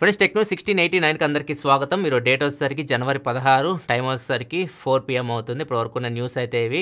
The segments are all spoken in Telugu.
ఫ్రెండ్స్ టెక్నో సిక్స్టీన్ ఎయిటీ నైన్కి అందరికీ స్వాగతం మీరు డేట్ వచ్చేసరికి జనవరి పదహారు టైం వచ్చేసరికి ఫోర్ పిఎం అవుతుంది ఇప్పుడు వరకున్న న్యూస్ అయితే ఇవి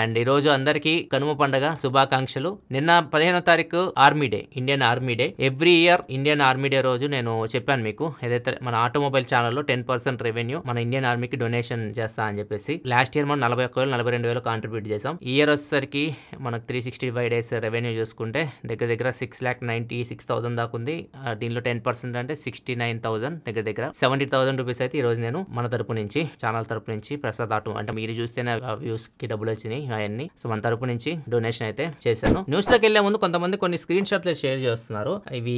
అండ్ ఈరోజు అందరికీ కనుమ పండగ శుభాకాంక్షలు నిన్న పదిహేనో తారీఖు army day Indian army day every year Indian army day రోజు నేను చెప్పాను మీకు ఏదైతే మన ఆటోమొబైల్ ఛానల్లో టెన్ పర్సెంట్ రెవెన్యూ మన ఇండియన్ ఆర్మీకి డొనేషన్ చేస్తా అని చెప్పేసి లాస్ట్ ఇయర్ మనం నలభై ఒక్క వేలు నలభై రెండు వేలు కాంట్రిబ్యూట్ చేసాం ఇయర్ వచ్చేసరికి మనకు three sixty five days revenue చూసుకుంటే దగ్గర దగ్గర six lakh ninety six thousand దాకా ఉంది దీనిలో టెన్ పర్సెంట్ అంటే సిక్స్ సిక్స్టీ నైన్ దగ్గర దగ్గర సెవెంటీ థౌసండ్ రూపీస్ అయితే ఈ రోజు నేను మన తరపు నుంచి ఛానల్ తరపు నుంచి ప్రసాద్ ఆటో అంటే మీరు చూస్తేనే వ్యూస్ కి డబ్బులు వచ్చినాయి అవన్నీ సో మన తరపు నుంచి డొనేషన్ అయితే చేశాను న్యూస్ లోకి వెళ్లే ముందు కొంతమంది కొన్ని స్క్రీన్ షాట్లు షేర్ చేస్తున్నారు ఇవి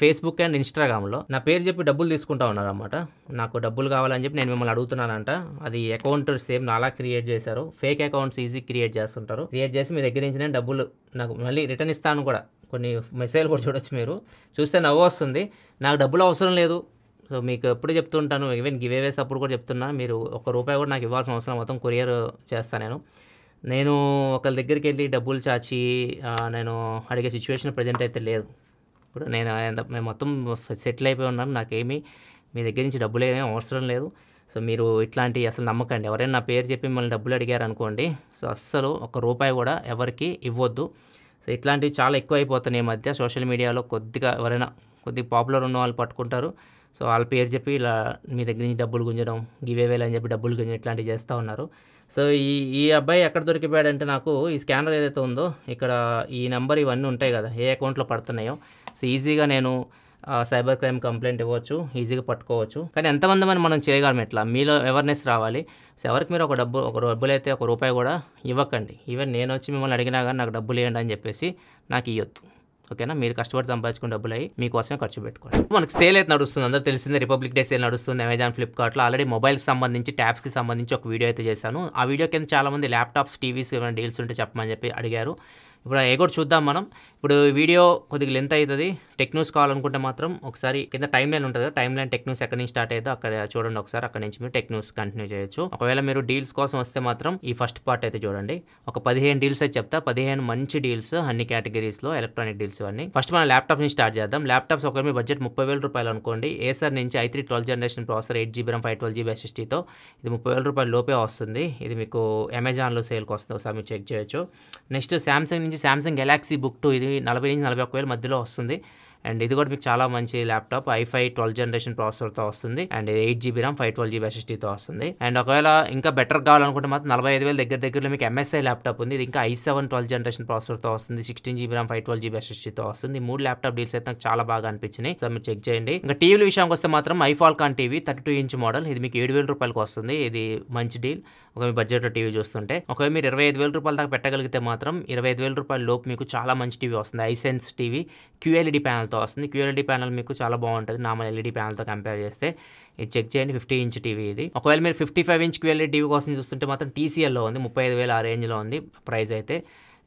ఫేస్బుక్ అండ్ ఇన్స్టాగ్రామ్ లో నా పేరు చెప్పి డబ్బులు తీసుకుంటా ఉన్నారు అనమాట నాకు డబ్బులు కావాలని చెప్పి నేను మిమ్మల్ని అడుగుతున్నానంట అది అకౌంట్ సేమ్ నాలా క్రియేట్ చేశారు ఫేక్ అకౌంట్స్ ఈజీ క్రియేట్ చేస్తుంటారు క్రియేట్ చేసి మీ దగ్గర నుంచి నేను డబ్బులు నాకు మళ్ళీ రిటర్న్ ఇస్తాను కూడా కొన్ని మెసేజ్లు కూడా చూడొచ్చు మీరు చూస్తే నవ్వు వస్తుంది నాకు డబ్బులు అవసరం లేదు సో మీకు ఎప్పుడు చెప్తుంటాను ఈవెన్ గివేవేస్ అప్పుడు కూడా చెప్తున్నా మీరు ఒక రూపాయి కూడా నాకు ఇవ్వాల్సిన అవసరం మొత్తం కొరియర్ చేస్తాను నేను నేను ఒకరి దగ్గరికి వెళ్ళి డబ్బులు చాచి నేను అడిగే సిచ్యువేషన్ ప్రజెంట్ అయితే లేదు ఇప్పుడు నేను మేము మొత్తం సెటిల్ అయిపోయి ఉన్నాను నాకేమీ మీ దగ్గర నుంచి డబ్బులు ఏమీ అవసరం లేదు సో మీరు ఇట్లాంటి అసలు నమ్మకండి ఎవరైనా నా పేరు చెప్పి మిమ్మల్ని డబ్బులు అడిగారు అనుకోండి సో అస్సలు ఒక రూపాయి కూడా ఎవరికి ఇవ్వద్దు సో ఇట్లాంటివి చాలా ఎక్కువైపోతున్నాయి ఈ మధ్య సోషల్ మీడియాలో కొద్దిగా ఎవరైనా కొద్దిగా పాపులర్ ఉన్న వాళ్ళు పట్టుకుంటారు సో వాళ్ళ పేరు చెప్పి ఇలా మీ దగ్గర నుంచి డబ్బులు గుంజడం గివేవేలు అని చెప్పి డబ్బులు గుంజడం ఇట్లాంటివి చేస్తూ ఉన్నారు సో ఈ ఈ అబ్బాయి ఎక్కడ దొరికిపోయాడంటే నాకు ఈ స్కానర్ ఏదైతే ఉందో ఇక్కడ ఈ నెంబర్ ఇవన్నీ ఉంటాయి కదా ఏ అకౌంట్లో పడుతున్నాయో సో ఈజీగా నేను సైబర్ క్రైమ్ కంప్లైంట్ ఇవ్వచ్చు ఈజీగా పట్టుకోవచ్చు కానీ ఎంతమంది మనం మనం చేయగలం ఎట్లా మీలో అవేర్నెస్ రావాలి సో ఎవరికి మీరు ఒక డబ్బు ఒక డబ్బులు అయితే ఒక రూపాయి కూడా ఇవ్వకండి ఈవెన్ నేను వచ్చి మిమ్మల్ని అడిగినా కానీ నాకు డబ్బులు ఇవ్వండి అని చెప్పేసి నాకు ఇవ్వద్దు ఓకేనా మీరు కష్టపడి సంపాదించుకున్న డబ్బులు అయ్యి మీకోసమే ఖర్చు పెట్టుకోండి మనకు సేల్ అయితే నడుస్తుంది అందరూ తెలిసిందే రిపబ్లిక్ డే సేల్ నడుస్తుంది అమెజాన్ ఫ్లిప్కార్ట్లో ఆల్రెడీ మొబైల్కి సంబంధించి ట్యాబ్స్కి సంబంధించి ఒక వీడియో అయితే చేశాను ఆ వీడియో కింద చాలామంది ల్యాప్టాప్స్ టీవీస్ ఏమైనా డీల్స్ ఉంటే చెప్పమని చెప్పి అడిగారు ఇప్పుడు కూడా చూద్దాం మనం ఇప్పుడు వీడియో కొద్దిగా లెంత్ అవుతుంది టెక్నూస్ కావాలనుకుంటే మాత్రం ఒకసారి కింద టైం లైన్ ఉంటుంది టైం లైన్ టెక్నూస్ ఎక్కడి నుంచి స్టార్ట్ అయితే అక్కడ చూడండి ఒకసారి అక్కడ నుంచి మీరు టెక్నూస్ కంటిన్యూ చేయొచ్చు ఒకవేళ మీరు డీల్స్ కోసం వస్తే మాత్రం ఈ ఫస్ట్ పార్ట్ అయితే చూడండి ఒక పదిహేను డీల్స్ అయితే చెప్తా పదిహేను మంచి డీల్స్ అన్ని కేటగిరీస్లో ఎలక్ట్రానిక్ డీల్స్ అన్ని ఫస్ట్ మనం ల్యాప్టాప్ నుంచి స్టార్ట్ చేద్దాం ల్యాప్టాప్స్ ఒకరి మీ బడ్జెట్ ముప్పై వేల రూపాయలు అనుకోండి ఏసర్ నుంచి i three twelve generation processor eight GB RAM five twelve GB ఎస్ఎస్టీతో ఇది ముప్పై వేల రూపాయలు లోపే వస్తుంది ఇది మీకు అమెజాన్లో సేల్కి వస్తుంది ఒకసారి మీరు చెక్ చేయొచ్చు నెక్స్ట్ శాంసంగ్ నుంచి శాంసంగ్ గెలాక్సీ బుక్ టూ ఇది నలభై నుంచి నలభై ఒక్క వేల మధ్యలో వస్తుంది అండ్ ఇది కూడా మీకు చాలా మంచి ల్యాప్టాప్ ఐఫై ట్వెల్వ్ జనరేషన్ ప్రాసెసర్తో వస్తుంది and eight GB RAM five twelve GB ఎస్ఎస్టీతో వస్తుంది అండ్ ఒకవేళ ఇంకా బెటర్ కావాలనుకుంటే మాత్రం నలభై ఐదు వేల దగ్గర దగ్గరలో మీకు ఎంఎస్ఐ ల్యాప్టాప్ ఉంది ఇది ఇంకా ఐ సెవెన్ ట్వెల్వ్ జనరేషన్ ప్రాసెసర్తో వస్తుంది sixteen GB RAM five twelve GB ఎస్ఎస్టీతో వస్తుంది మూడు ల్యాప్టాప్ డీల్స్ అయితే నాకు చాలా బాగా అనిపించినాయి సో మీరు చెక్ చేయండి ఇంకా టీవీల విషయానికి వస్తే మాత్రం iffalcon TV thirty two inch model ఇది మీకు ఏడు వేల రూపాయలకు వస్తుంది ఇది మంచి డీల్ ఒక మీ బడ్జెట్లో టీవీ చూస్తుంటే ఒకవేళ మీరు ఇరవై ఐదు వేల రూపాయల దాకా పెట్టగలిగితే మాత్రం ఇరవై ఐదు వేల రూపాయల లోపు మీకు చాలా మంచి టీవీ వస్తుంది ఐసెన్స్ టీవీ క్యూఎల్ఈడి ప్యానల్తో వస్తుంది క్యూఎల్ఈడి ప్యానల్ మీకు చాలా బాగుంటుంది నార్మల్ ఎల్ఈడి ప్యానల్తో కంపేర్ చేస్తే ఇది చెక్ చేయండి ఫిఫ్టీ ఇంచ్ టీవీ ఇది ఒకవేళ మీరు fifty five inch QLED TV కోసం చూస్తుంటే మాత్రం టీసీఎల్లో ఉంది ముప్పై ఐదు వేల ఆ రేంజ్లో ఉంది ప్రైస్ అయితే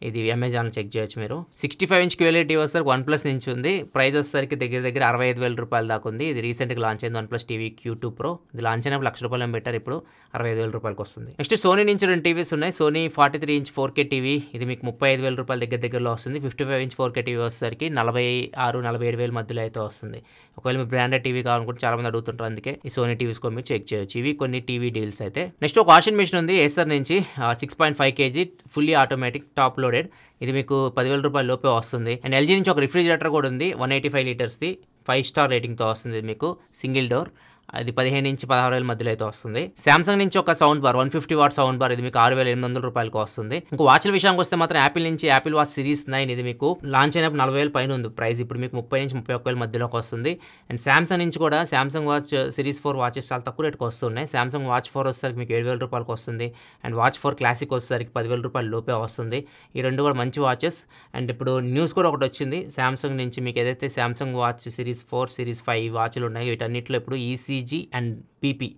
ఇది అమెజాన్ చెక్ చేయొచ్చు మీరు sixty five inch quality TV one plus నుంచి ఉంది ప్రైస్ వచ్చేసరికి దగ్గర దగ్గర అరవై ఐదు వేల రూపాయల దాకా ఉంది ఇది రీసెంట్గా లాంచ్ అయింది one plus TV Q two pro ఇది లాంచ్ అయినప్పుడు లక్ష రూపాయలు పెట్టారు ఇప్పుడు అరవై ఐదు వేల రూపాయలకి వస్తుంది నెక్స్ట్ సోనీ నుంచి రెండు టీవీస్ ఉన్నాయి Sony forty three inch four K TV ఇది మీకు ముప్పై ఐదు వేల రూపాయల దగ్గర దగ్గరలో వస్తుంది fifty five inch four K TV వస్తారికి నలభై ఆరు నలభై ఏడు వేల మధ్యలో అయితే వస్తుంది ఒకవేళ మీ బ్రాండెడ్ టీవీ కావాలనుకుంటే చాలా మంది అడుగుతుంటారు అందుకే ఈ సోనీ టీవీస్ కూడా మీరు చెక్ చేయొచ్చు ఇవి కొన్ని టీవీ డీల్స్ అయితే నెక్స్ట్ ఒక వాషింగ్ మిషన్ ఉంది ఏసర్ నుంచి six point five KG fully automatic top load included ఇది మీకు పదివేల రూపాయల లోపే వస్తుంది అండ్ ఎల్జీ నుంచి ఒక రిఫ్రిజిరేటర్ కూడా ఉంది వన్ ఎయిటీ ఫైవ్ లీటర్స్ది ఫైవ్ స్టార్ రేటింగ్తో వస్తుంది మీకు సింగిల్ డోర్ అది పదిహేను నుంచి పదహారు వేల మధ్యలో అయితే వస్తుంది సామ్సంగ్ నుంచి ఒక sound bar one fifty watt sound bar ఇది మీకు ఆరు వేల ఎనిమిది వందల రూపాయలకు వస్తుంది ఇంకా వాచ్ల విషయానికి వస్తే మాత్రం యాపిల్ నుంచి యాపిల్ వాచ్ సిరీస్ నైన్ ఇది మీకు లాంచ్ అయినప్పుడు నలభై వేల పైన ఉంది ప్రైస్ ఇప్పుడు మీకు ముప్పై నుంచి ముప్పై ఒక్క వేల మధ్యలోకి వస్తుంది అండ్ సామ్సంగ్ నుంచి కూడా Samsung watch series four watches చాలా తక్కువ రేట్కి వస్తున్నాయి సామ్సంగ్ వాచ్ ఫోర్ వచ్చేసరికి మీకు ఏడు వేల రూపాయలకు వస్తుంది అండ్ వాచ్ ఫోర్ క్లాసిక్ వచ్చేసరికి పదివేల రూపాయలు లోపే వస్తుంది ఈ రెండు కూడా మంచి వాచెస్ అండ్ ఇప్పుడు న్యూస్ కూడా ఒకటి వచ్చింది సామ్సంగ్ నుంచి మీకు ఏదైతే Samsung watch series four series five వాచ్లు ఉన్నాయి వీటన్నిటిలో ఇప్పుడు EC e ECG and BP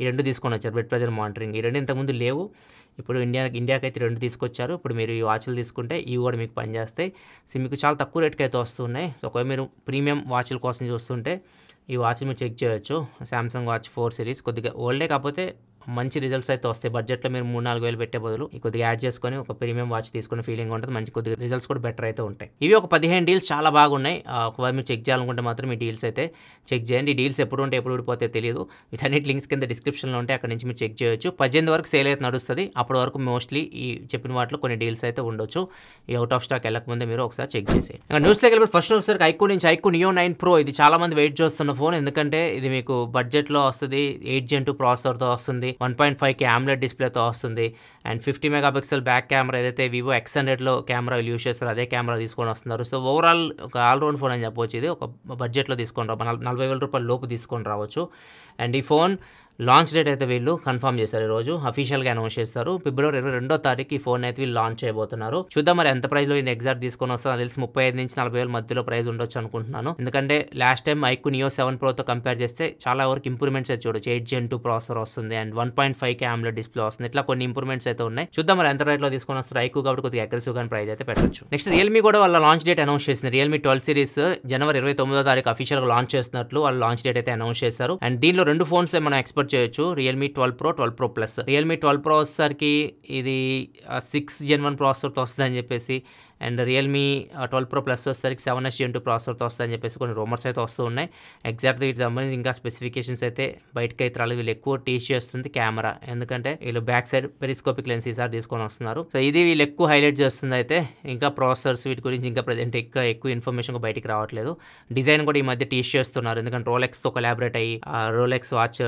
ఈ రెండు తీసుకొని వచ్చారు బ్లడ్ ప్రెషర్ మానిటరింగ్ ఈ రెండు ఇంతకుముందు లేవు ఇప్పుడు ఇండియా ఇండియాకి అయితే రెండు తీసుకొచ్చారు ఇప్పుడు మీరు ఈ వాచ్లు తీసుకుంటే ఇవి కూడా మీకు పనిచేస్తాయి సో మీకు చాలా తక్కువ రేట్కి అయితే వస్తున్నాయి సో ఒకవేళ మీరు ప్రీమియం వాచ్ల కోసం చూస్తుంటే ఈ వాచ్ మీరు చెక్ చేయొచ్చు శాంసంగ్ వాచ్ ఫోర్ సిరీస్ కొద్దిగా ఓల్డే కాకపోతే మంచి రిజల్ట్స్ అయితే వస్తాయి బడ్జెట్లో మీరు మూడు నాలుగు వేలు పెట్టే బదులు కొద్దిగా యాడ్ చేసుకొని ఒక ప్రీమియం వాచ్ తీసుకునే ఫీలింగ్ ఉంటుంది మంచి కొద్దిగా రిజల్ట్స్ కూడా బెటర్ అయితే ఉంటాయి ఇవి ఒక పదిహేను డీల్స్ చాలా బాగున్నాయి ఒకవేళ మీరు చెక్ చేయాలనుకుంటే మాత్రం ఈ డీల్స్ అయితే చెక్ చేయండి ఈ డీల్స్ ఎప్పుడు ఉంటే ఎప్పుడు ఊడిపోతే తెలియదు వీటన్నిటి లింక్స్ కింద డిస్క్రిప్షన్లో ఉంటే అక్కడ నుంచి మీరు చెక్ చేయొచ్చు పద్దెనిమిది వరకు సేల్ అయితే నడుస్తుంది అప్పటి వరకు మోస్ట్లీ ఈ చెప్పిన వాటిలో కొన్ని డీల్స్ అయితే ఉండొచ్చు ఈ అవుట్ ఆఫ్ స్టాక్ వెళ్ళకముందే మీరు ఒకసారి చెక్ చేసేయండి ఇంకా న్యూస్ వెళ్ళి ఫస్ట్ వచ్చేసరికి ఐకో నుంచి ఐకో నియో నైన్ ప్రో ఇది చాలా మంది వెయిట్ చేస్తున్న ఫోన్ ఎందుకంటే ఇది మీకు బడ్జెట్లో వస్తుంది ఎయిట్ జెన్ టూ ప్రాసెసర్తో వస్తుంది వన్ పాయింట్ ఫైవ్కి ఆమ్లెట్ డిస్ప్లేతో వస్తుంది and fifty mega pixel back camera ఏదైతే వివో ఎక్స్ హండ్రెడ్లో కెమెరా యూజ్ చేస్తారు అదే కెమెరా తీసుకొని వస్తున్నారు సో ఓవరాల్ ఒక ఆల్రౌండ్ ఫోన్ అని చెప్పవచ్చు ఇది ఒక బడ్జెట్లో తీసుకొని రా నలభై వేల రూపాయల లోపు తీసుకొని రావచ్చు అండ్ ఈ ఫోన్ లాంచ్ డేట్ అయితే వీళ్ళు కన్ఫర్మ్ చేశారు ఈ రోజు అఫీషియల్ గా అనౌన్స్ చేస్తారు ఫిబ్రవరి ఇరవై రెండో తారీఖు ఈ ఫోన్ అయితే వీళ్ళు లాంచ్ చేయబోతున్నారు చూద్దాం మరి ఎంత ప్రైస్ లో ఇది ఎగ్జాక్ట్ తీసుకొని వస్తారో తెలిసి ముప్పై ఐదు నుంచి నలభై వేల మధ్యలో ప్రైస్ ఉండొచ్చు అనుకుంటున్నాను ఎందుకంటే last time iqoo Neo seven ప్రోతో కంపేర్ చేస్తే చాలా వరకు ఇంప్రూవ్మెంట్స్ అయితే చూడొచ్చు ఎయిట్ జెన్ టూ ప్రాసెసర్ వస్తుంది అండ్ వన్ పాయింట్ ఫైవ్ క్యామ్లో డిస్ప్లే వస్తుంది ఇట్లా కొన్ని ఇంప్రూవ్మెంట్స్ అయితే ఉన్నాయి చూద్దాం మరి ఎంత రేట్లో తీసుకొని వస్తారు ఐకు కాబట్టి కొద్దిగా అగ్రెసివ్ గా ప్రైస్ అయితే పెట్టచ్చు నెక్స్ట్ రియల్మీ కూడా వాళ్ళ లాంచ్ డేట్ అనౌన్స్ చేసింది రియల్మీ ట్వెల్వ్ సిరీస్ జనవరి ఇరవై తొమ్మిదో తారీఖు అఫీషియల్ గా లాంచ్ చేస్తున్నట్లు వాళ్ళు లాంచ్ డేట్ అయితే అనౌన్స్ చేశారు అండ్ దీనిలో రెండు ఫోన్స్ మనం ఎక్స్పెక్ట్ ప్రిఫర్ చేయొచ్చు Realme twelve pro twelve pro plus Realme twelve pro వచ్చేసరికి ఇది సిక్స్ జెన్ వన్ ప్రాసెసర్తో వస్తుందని చెప్పేసి and Realme twelve pro plus వస్తారు సెవెన్ ఎస్ టూ ప్రాసెసర్తో వస్తాయని చెప్పేసి కొన్ని రూమర్స్ అయితే వస్తూ ఉన్నాయి ఎగ్జాక్ట్గా వీటి సంబంధించి ఇంకా స్పెసిఫికేషన్స్ అయితే బయటకు అయితే రాలేదు వీళ్ళు ఎక్కువ టీచ్ చేస్తుంది కెమెరా ఎందుకంటే వీళ్ళు బ్యాక్ సైడ్ పెరిస్కోపిక్ లెన్స్ ఈసారి తీసుకొని వస్తున్నారు సో ఇది వీళ్ళు ఎక్కువ హైలైట్ చేస్తుంది అయితే ఇంకా ప్రాసెసర్స్ వీటి గురించి ఇంకా ప్రజెంట్ ఎక్కువ ఎక్కువ ఇన్ఫర్మేషన్ బయటకు రావట్లేదు డిజైన్ కూడా ఈ మధ్య టీచ్ చేస్తున్నారు ఎందుకంటే రోలెక్స్తో కొలాబరేట్ అయ్యి రోలెక్స్ వాచ్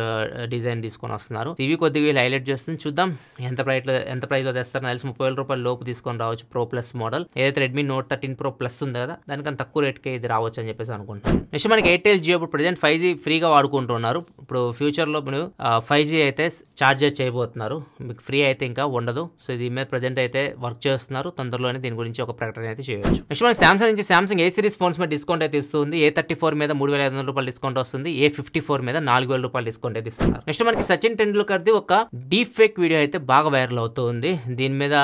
డిజైన్ తీసుకొని వస్తున్నారు ఇవి కొద్దిగా వీళ్ళు హైలైట్ చేస్తుంది చూద్దాం ఎంత ప్రైట్లో ఎంత ప్రైస్లో తెస్తారు తెలిసి ముప్పై వేల రూపాయల లోపు తీసుకొని రావచ్చు ప్రో ప్లస్ మోడల్ ఏదైతే Redmi Note thirteen pro plus ఉంది కదా దానికన్నా తక్కువ రేట్కే ఇది రావచ్చు అని చెప్పేసి అనుకుంటున్నాను నెక్స్ట్ మనకి ఎయిర్టెల్ జియో ఇప్పుడు ప్రజెంట్ ఫైవ్ జీ ఫ్రీగా వాడుకుంటున్నారు ఇప్పుడు ఫ్యూచర్లో మీరు ఫైవ్ జీ అయితే ఛార్జర్ చేయబోతున్నారు మీకు ఫ్రీ అయితే ఇంకా ఉండదు సో దీని మీద ప్రజెంట్ అయితే వర్క్ చేస్తున్నారు తొందరలోనే దీని గురించి ఒక ప్రకటన అయితే చేయవచ్చు నెక్స్ట్ మనకి సామ్సంగ్ నుంచి సామ్సంగ్ ఏ సిరీస్ ఫోన్స్ మీద డిస్కౌంట్ అయితే ఇస్తుంది ఏ థర్టీ ఫోర్ మీద మూడు వేల ఐదు వందల రూపాయలు డిస్కౌంట్ వస్తుంది ఏ ఫిఫ్టీ ఫోర్ మీద నాలుగు వేల రూపాయలు డిస్కౌంట్ అయితే ఇస్తున్నారు నెక్స్ట్ మనకి సచిన్ టెండూల్కర్ది ఒక డీప్ ఫేక్ వీడియో అయితే బాగా వైరల్ అవుతుంది దీని మీద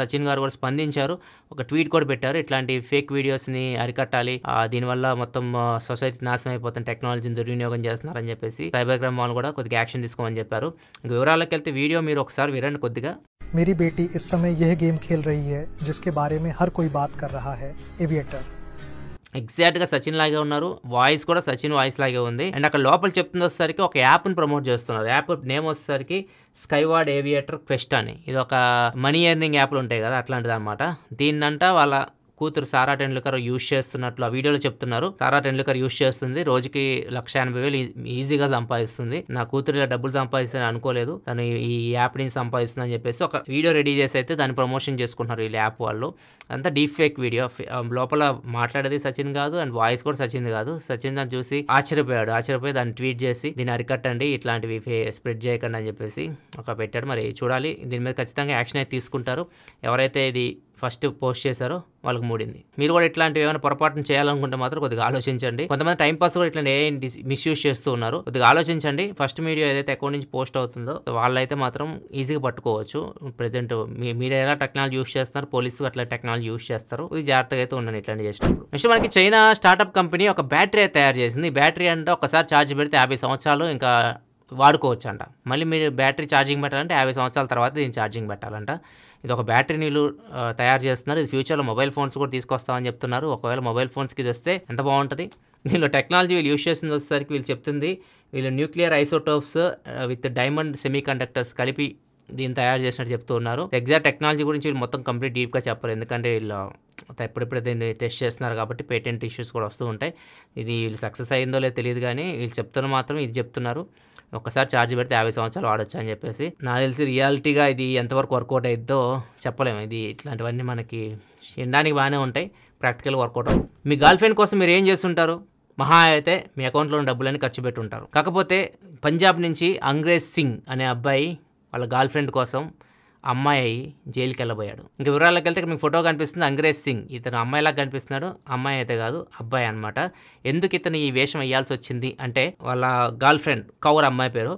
సచిన్ గారు కూడా స్పందించారు ఒక ట్వీట్ ట్వీట్ కూడా పెట్టారు ఇట్లాంటి ఫేక్ వీడియోస్ని అరికట్టాలి దీనివల్ల మొత్తం సొసైటీ నాశనం అయిపోతుంది టెక్నాలజీని దుర్వినియోగం చేస్తున్నారని చెప్పేసి సైబర్ క్రైమ్ వాళ్ళు కూడా కొద్దిగా యాక్షన్ తీసుకోమని చెప్పారు వివరాలకు వెళ్తే వీడియో మీరు ఒకసారి వినండి కొద్దిగా मेरी बेटी इस समय यह गेम खेल रही है जिसके बारे में हर कोई बात कर रहा है एविएटर ఎగ్జాక్ట్గా సచిన్ లాగే ఉన్నారు వాయిస్ కూడా సచిన్ వాయిస్ లాగే ఉంది అండ్ అక్కడ లోపల చెప్తుంది వచ్చేసరికి ఒక యాప్ని ప్రమోట్ చేస్తున్నారు యాప్ నేమ్ వచ్చేసరికి స్కైవార్డ్ ఏవియేటర్ క్వెస్ట్ అని ఇది ఒక మనీ ఎర్నింగ్ యాప్లు ఉంటాయి కదా అట్లాంటిది అనమాట దీన్నంట వాళ్ళ కూతురు సారా టెండూల్కర్ యూజ్ చేస్తున్నట్లు ఆ వీడియోలో చెప్తున్నారు సారా టెండూల్కర్ యూజ్ చేస్తుంది రోజుకి లక్ష ఎనభై వేలు ఈజీగా సంపాదిస్తుంది నా కూతురు ఇలా డబ్బులు సంపాదిస్తుందని అనుకోలేదు తను ఈ యాప్ నుంచి సంపాదిస్తుందని చెప్పేసి ఒక వీడియో రెడీ చేసి అయితే దాన్ని ప్రమోషన్ చేసుకుంటున్నారు ఈ యాప్ వాళ్ళు అంతా డీప్ ఫేక్ వీడియో లోపల మాట్లాడేది సచిన్ కాదు అండ్ వాయిస్ కూడా సచిన్ కాదు సచిన్ దాన్ని చూసి ఆశ్చర్యపోయాడు ఆశ్చర్యపోయి దాన్ని ట్వీట్ చేసి దీన్ని అరికట్టండి ఇట్లాంటివి స్ప్రెడ్ చేయకండి అని చెప్పేసి ఒక పెట్టాడు మరి చూడాలి దీని మీద ఖచ్చితంగా యాక్షన్ అయితే తీసుకుంటారు ఎవరైతే ఇది ఫస్ట్ పోస్ట్ చేశారో వాళ్ళకి మూడింది మీరు కూడా ఇట్లాంటివి ఏమైనా పొరపాటును చేయాలనుకుంటే మాత్రం కొద్దిగా ఆలోచించండి కొంతమంది టైం పాస్ కూడా ఇట్లాంటి ఏ మిస్యూజ్ చేస్తూ ఉన్నారు కొద్దిగా ఆలోచించండి ఫస్ట్ మీడియా ఏదైతే అకౌంట్ నుంచి పోస్ట్ అవుతుందో వాళ్ళైతే మాత్రం ఈజీగా పట్టుకోవచ్చు ప్రజెంట్ మీరు ఎలా టెక్నాలజీ యూస్ చేస్తున్నారు పోలీసు అట్లా టెక్నాలజీ యూస్ చేస్తారు ఇది జాగ్రత్తగా అయితే ఉండండి ఇట్లాంటి చేసినప్పుడు నెక్స్ట్ మనకి చైనా స్టార్ట్అప్ కంపెనీ ఒక బ్యాటరీ తయారు చేసింది బ్యాటరీ అంటే ఒకసారి ఛార్జ్ పెడితే యాభై సంవత్సరాలు ఇంకా వాడుకోవచ్చు అంట మళ్ళీ మీరు బ్యాటరీ ఛార్జింగ్ పెట్టాలంటే యాభై సంవత్సరాల తర్వాత దీన్ని ఛార్జింగ్ పెట్టాలంట ఇది ఒక బ్యాటరీ నీళ్ళు తయారు చేస్తున్నారు ఇది ఫ్యూచర్లో మొబైల్ ఫోన్స్ కూడా తీసుకొస్తామని చెప్తున్నారు ఒకవేళ మొబైల్ ఫోన్స్కి ఇది వస్తే ఎంత బాగుంటుంది దీనిలో టెక్నాలజీ వీళ్ళు యూస్ చేసిన వచ్చేసరికి వీళ్ళు చెప్తుంది వీళ్ళు nuclear isotopes with diamond semiconductors కలిపి దీన్ని తయారు చేసినట్టు చెప్తూ ఉన్నారు ఎగ్జాక్ట్ టెక్నాలజీ గురించి వీళ్ళు మొత్తం కంప్లీట్ డీప్గా చెప్పరు ఎందుకంటే వీళ్ళు ఎప్పుడెప్పుడు దీన్ని టెస్ట్ చేస్తున్నారు కాబట్టి పేటెంట్ ఇష్యూస్ కూడా వస్తూ ఉంటాయి ఇది వీళ్ళు సక్సెస్ అయిందో లేదో తెలియదు కానీ వీళ్ళు చెప్తున్న మాత్రం ఇది చెప్తున్నారు ఒక్కసారి ఛార్జ్ పెడితే యాభై సంవత్సరాలు వాడచ్చు అని చెప్పేసి నాకు తెలిసి రియాలిటీగా ఇది ఎంతవరకు వర్కౌట్ అయిద్దో చెప్పలేము ఇది ఇట్లాంటివన్నీ మనకి ఎండడానికి బాగానే ఉంటాయి ప్రాక్టికల్ వర్కౌట్ అవ్వవు మీ గర్ల్ ఫ్రెండ్ కోసం మీరు ఏం చేస్తుంటారు మహా అయితే మీ అకౌంట్లో డబ్బులన్నీ ఖర్చు పెట్టుంటారు కాకపోతే పంజాబ్ నుంచి అంగ్రేజ్ సింగ్ అనే అబ్బాయి వాళ్ళ గర్ల్ ఫ్రెండ్ కోసం అమ్మాయి జైలుకి వెళ్ళబోయాడు ఇంకా వివరాలకు వెళ్తే మీకు ఫోటో కనిపిస్తుంది అంగ్రేజ్ సింగ్ ఇతను అమ్మాయిలా కనిపిస్తున్నాడు అమ్మాయి అయితే కాదు అబ్బాయి అనమాట ఎందుకు ఇతను ఈ వేషం వేయాల్సి వచ్చింది అంటే వాళ్ళ గర్ల్ ఫ్రెండ్ కౌర్ అమ్మాయి పేరు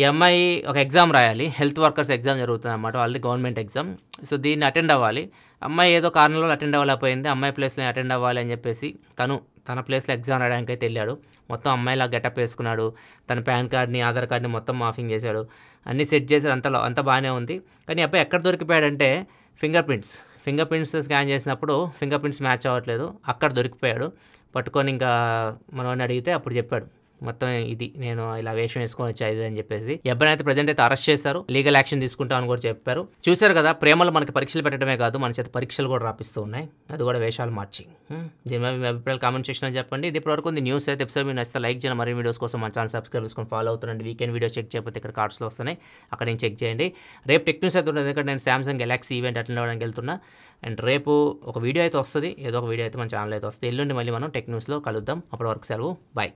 ఈ అమ్మాయి ఒక ఎగ్జామ్ రాయాలి హెల్త్ వర్కర్స్ ఎగ్జామ్ జరుగుతుంది అనమాట వాళ్ళది గవర్నమెంట్ ఎగ్జామ్ సో దీన్ని అటెండ్ అవ్వాలి అమ్మాయి ఏదో కారణంలో అటెండ్ అవ్వలేకపోయింది అమ్మాయి ప్లేస్లో అటెండ్ అవ్వాలి అని చెప్పేసి తను తన ప్లేస్లో ఎగ్జామ్ రాయడానికి అయితే వెళ్ళాడు మొత్తం అమ్మాయిలా గెటప్ వేసుకున్నాడు తన పాన్ కార్డ్ని ఆధార్ కార్డ్ని మొత్తం మాఫింగ్ చేశాడు అన్నీ సెట్ చేశారు అంతలో అంత బాగానే ఉంది కానీ అబ్బాయి ఎక్కడ దొరికిపోయాడంటే fingerprints fingerprints scan చేసినప్పుడు ఫింగర్ ప్రింట్స్ మ్యాచ్ అవ్వట్లేదు అక్కడ దొరికిపోయాడు పట్టుకొని ఇంకా మనం అడిగితే అప్పుడు చెప్పాడు మొత్తం ఇది నేను ఇలా వేషం వేసుకొని వచ్చా ఇది అని చెప్పేసి ఎబ్బనైతే ప్రజెంట్ అయితే అరెస్ట్ చేశారు లీగల్ యాక్షన్ తీసుకుంటామని కూడా చెప్పారు చూశారు కదా ప్రేమలో మనకి పరీక్షలు పెట్టడమే కాదు మన చేత పరీక్షలు కూడా రాపిస్తూ ఉన్నాయి అది కూడా వేషాలు మార్చి దీని మీ అభిప్రాయాలు కామెంట్ చేసినా చెప్పండి ఇది ఇప్పటివరకు న్యూస్ అయితే ఎపిసోడ్ మీరు నచ్చితే లైక్ చేయండి మరి వీడియోస్ కోసం మన ఛానల్ సబ్స్క్రైబ్ చేసుకొని ఫాలో అవుతుండండి వీకెండ్ వీడియో చెక్ చేయకపోతే ఇక్కడ కార్డ్స్లో వస్తున్నాయి అక్కడ నేను చెక్ చేయండి రేపు టెక్ న్యూస్ అయితే ఉంటుంది ఎందుకంటే నేను సామ్సంగ్ గెలాక్సీ ఈవెంట్ అటెండ్ అవ్వడానికి వెళ్తున్నా అండ్ రేపు ఒక వీడియో అయితే వస్తుంది ఏదో ఒక వీడియో అయితే మన ఛానల్ అయితే వస్తుంది ఎల్లుండి మళ్ళీ మనం టెక్ న్యూస్లో కలుద్దాం అప్పటి వరకు సెలవు బాయ్